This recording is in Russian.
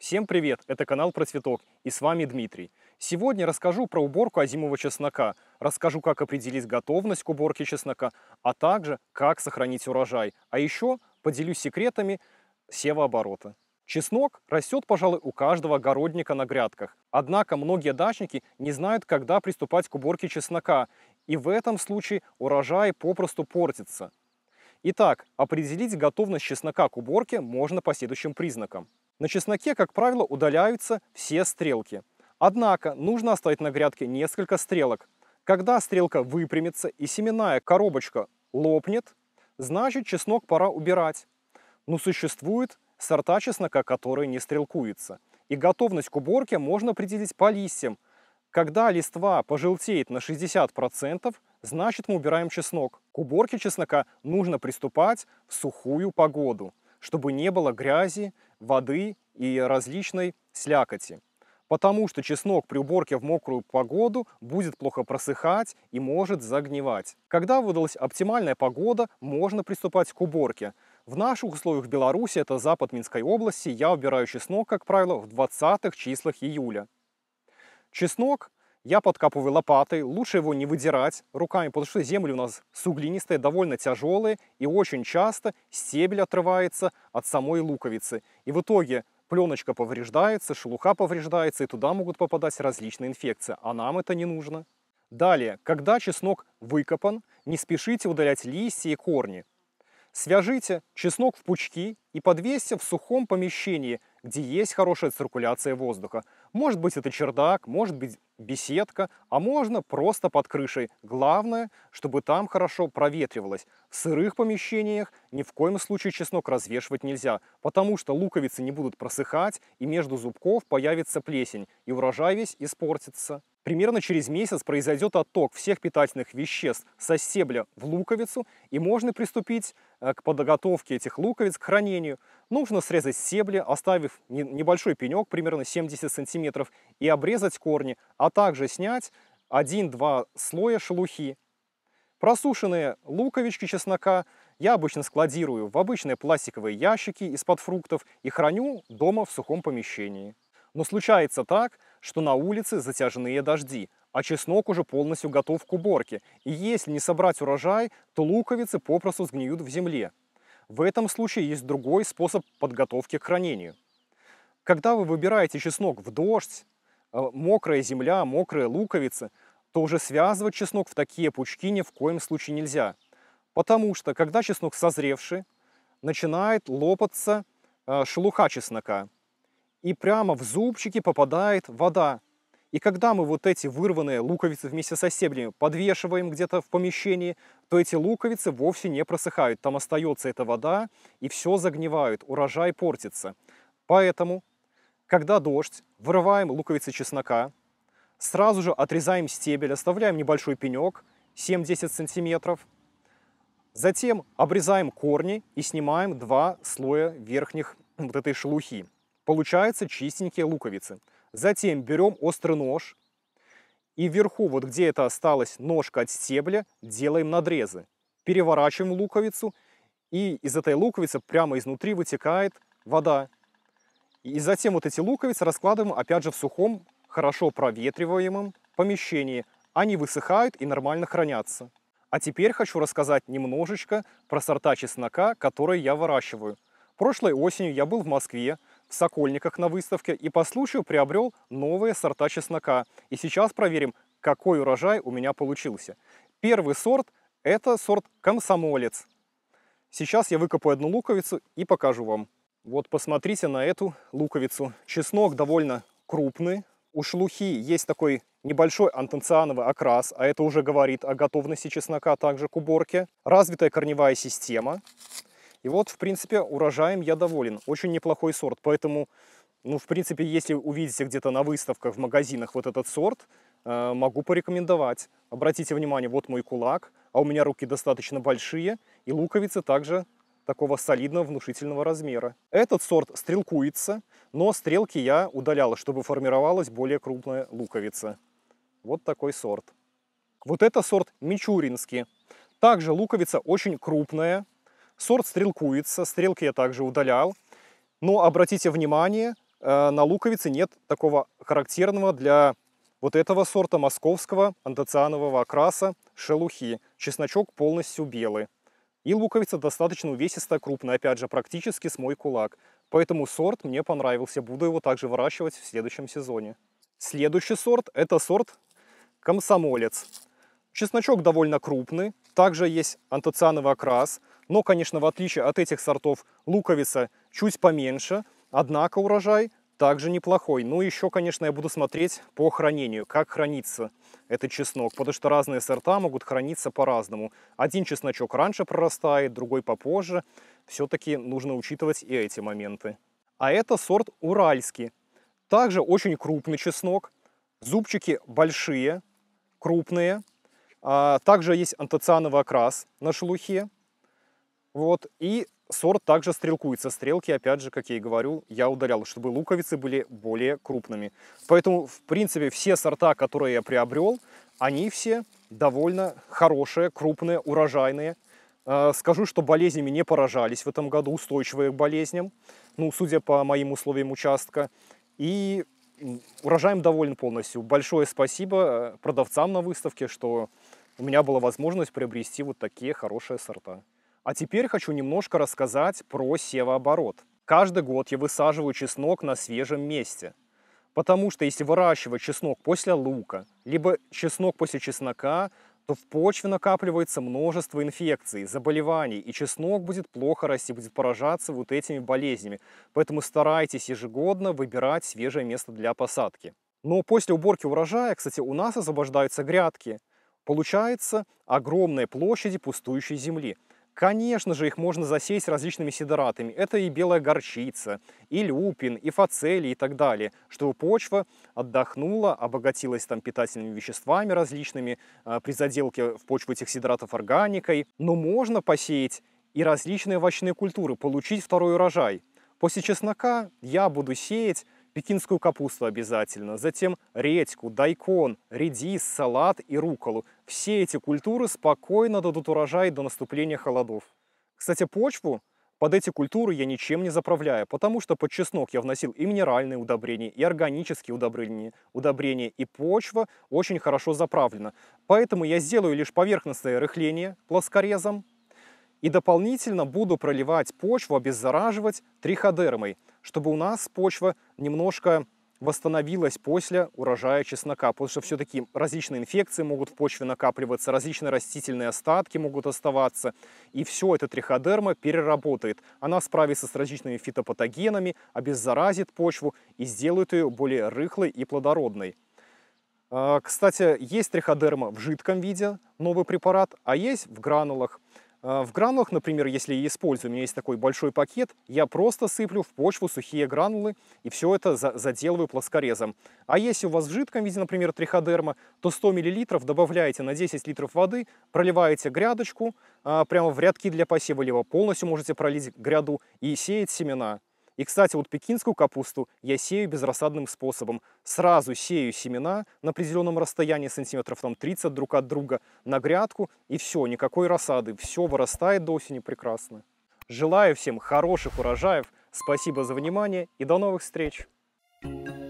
Всем привет, это канал про цветок и с вами Дмитрий. Сегодня расскажу про уборку озимого чеснока, расскажу, как определить готовность к уборке чеснока, а также как сохранить урожай, а еще поделюсь секретами севооборота. Чеснок растет, пожалуй, у каждого огородника на грядках. Однако многие дачники не знают, когда приступать к уборке чеснока, и в этом случае урожай попросту портится. Итак, определить готовность чеснока к уборке можно по следующим признакам. На чесноке, как правило, удаляются все стрелки. Однако нужно оставить на грядке несколько стрелок. Когда стрелка выпрямится и семенная коробочка лопнет, значит чеснок пора убирать. Но существуют сорта чеснока, которые не стрелкуются. И готовность к уборке можно определить по листьям. Когда листва пожелтеет на 60%, значит мы убираем чеснок. К уборке чеснока нужно приступать в сухую погоду, чтобы не было грязи воды и различной слякоти. Потому что чеснок при уборке в мокрую погоду будет плохо просыхать и может загнивать. Когда выдалась оптимальная погода, можно приступать к уборке. В наших условиях Беларуси, это запад Минской области, я убираю чеснок, как правило, в 20-х числах июля. Чеснок я подкапываю лопатой, лучше его не выдирать руками, потому что земли у нас суглинистые, довольно тяжелые, и очень часто стебель отрывается от самой луковицы. И в итоге пленочка повреждается, шелуха повреждается, и туда могут попадать различные инфекции, а нам это не нужно. Далее, когда чеснок выкопан, не спешите удалять листья и корни. Свяжите чеснок в пучки и подвесьте в сухом помещении, где есть хорошая циркуляция воздуха. Может быть это чердак, может быть беседка, а можно просто под крышей. Главное, чтобы там хорошо проветривалось. В сырых помещениях ни в коем случае чеснок развешивать нельзя, потому что луковицы не будут просыхать и между зубков появится плесень, и урожай весь испортится. Примерно через месяц произойдет отток всех питательных веществ со стебля в луковицу, и можно приступить э, к подготовке этих луковиц, к хранению. Нужно срезать стебли, оставив небольшой пенек, примерно 70 сантиметров, и обрезать корни, а также снять 1-2 слоя шелухи. Просушенные луковички чеснока я обычно складирую в обычные пластиковые ящики из-под фруктов и храню дома в сухом помещении. Но случается так, что на улице затяжные дожди, а чеснок уже полностью готов к уборке, и если не собрать урожай, то луковицы попросту сгниют в земле. В этом случае есть другой способ подготовки к хранению. Когда вы выбираете чеснок в дождь, э, мокрая земля, мокрые луковицы, то уже связывать чеснок в такие пучки ни в коем случае нельзя. Потому что, когда чеснок созревший, начинает лопаться э, шелуха чеснока – и прямо в зубчики попадает вода. И когда мы вот эти вырванные луковицы вместе со стеблями подвешиваем где-то в помещении, то эти луковицы вовсе не просыхают. Там остается эта вода, и все загнивает, урожай портится. Поэтому, когда дождь, вырываем луковицы чеснока, сразу же отрезаем стебель, оставляем небольшой пенек, 7-10 сантиметров. Затем обрезаем корни и снимаем два слоя верхних вот этой шелухи. Получаются чистенькие луковицы. Затем берем острый нож и вверху, вот где это осталось ножка от стебля, делаем надрезы. Переворачиваем луковицу и из этой луковицы прямо изнутри вытекает вода. И затем вот эти луковицы раскладываем опять же в сухом, хорошо проветриваемом помещении. Они высыхают и нормально хранятся. А теперь хочу рассказать немножечко про сорта чеснока, которые я выращиваю. Прошлой осенью я был в Москве, в Сокольниках на выставке и по случаю приобрел новые сорта чеснока. И сейчас проверим, какой урожай у меня получился. Первый сорт – это сорт комсомолец. Сейчас я выкопаю одну луковицу и покажу вам. Вот посмотрите на эту луковицу. Чеснок довольно крупный. У шлухи есть такой небольшой антенциановый окрас, а это уже говорит о готовности чеснока также к уборке. Развитая корневая система. И вот, в принципе, урожаем я доволен. Очень неплохой сорт, поэтому, ну, в принципе, если увидите где-то на выставках, в магазинах вот этот сорт, э, могу порекомендовать. Обратите внимание, вот мой кулак, а у меня руки достаточно большие, и луковицы также такого солидного внушительного размера. Этот сорт стрелкуется, но стрелки я удаляла, чтобы формировалась более крупная луковица. Вот такой сорт. Вот это сорт мичуринский. Также луковица очень крупная, Сорт стрелкуется, стрелки я также удалял. Но обратите внимание, э, на луковице нет такого характерного для вот этого сорта московского антоцианового окраса шелухи. Чесночок полностью белый. И луковица достаточно увесистая, крупная, опять же, практически с мой кулак. Поэтому сорт мне понравился, буду его также выращивать в следующем сезоне. Следующий сорт – это сорт комсомолец. Чесночок довольно крупный, также есть антоциановый окрас – но, конечно, в отличие от этих сортов, луковица чуть поменьше, однако урожай также неплохой. Ну, еще, конечно, я буду смотреть по хранению, как хранится этот чеснок, потому что разные сорта могут храниться по-разному. Один чесночок раньше прорастает, другой попозже. Все-таки нужно учитывать и эти моменты. А это сорт уральский. Также очень крупный чеснок. Зубчики большие, крупные. А также есть антоциановый окрас на шелухе. Вот, и сорт также стрелкуется. Стрелки, опять же, как я и говорю, я удалял, чтобы луковицы были более крупными. Поэтому, в принципе, все сорта, которые я приобрел, они все довольно хорошие, крупные, урожайные. Э, скажу, что болезнями не поражались в этом году, устойчивые к болезням, ну, судя по моим условиям участка. И урожаем доволен полностью. Большое спасибо э, продавцам на выставке, что у меня была возможность приобрести вот такие хорошие сорта. А теперь хочу немножко рассказать про севооборот. Каждый год я высаживаю чеснок на свежем месте. Потому что если выращивать чеснок после лука, либо чеснок после чеснока, то в почве накапливается множество инфекций, заболеваний, и чеснок будет плохо расти, будет поражаться вот этими болезнями. Поэтому старайтесь ежегодно выбирать свежее место для посадки. Но после уборки урожая, кстати, у нас освобождаются грядки. Получается огромные площади пустующей земли – Конечно же, их можно засеять различными сидоратами. Это и белая горчица, и люпин, и фацелий и так далее, чтобы почва отдохнула, обогатилась там питательными веществами различными а, при заделке в почву этих сидоратов органикой. Но можно посеять и различные овощные культуры, получить второй урожай. После чеснока я буду сеять пекинскую капусту обязательно, затем редьку, дайкон, редис, салат и руколу. Все эти культуры спокойно дадут урожай до наступления холодов. Кстати, почву под эти культуры я ничем не заправляю, потому что под чеснок я вносил и минеральные удобрения, и органические удобрения, удобрения, и почва очень хорошо заправлена. Поэтому я сделаю лишь поверхностное рыхление плоскорезом, и дополнительно буду проливать почву, обеззараживать триходермой, чтобы у нас почва немножко восстановилась после урожая чеснока, потому что все-таки различные инфекции могут в почве накапливаться, различные растительные остатки могут оставаться, и все это триходерма переработает. Она справится с различными фитопатогенами, обеззаразит почву и сделает ее более рыхлой и плодородной. А, кстати, есть триходерма в жидком виде, новый препарат, а есть в гранулах – а, в гранулах, например, если я использую, у меня есть такой большой пакет, я просто сыплю в почву сухие гранулы и все это заделываю плоскорезом. А если у вас в жидком виде, например, триходерма, то 100 мл добавляете на 10 литров воды, проливаете грядочку а, прямо в рядки для посева, либо полностью можете пролить гряду и сеять семена. И, кстати, вот пекинскую капусту я сею безрассадным способом. Сразу сею семена на определенном расстоянии, сантиметров там 30 друг от друга, на грядку, и все, никакой рассады. Все вырастает до осени прекрасно. Желаю всем хороших урожаев, спасибо за внимание и до новых встреч! Thank you.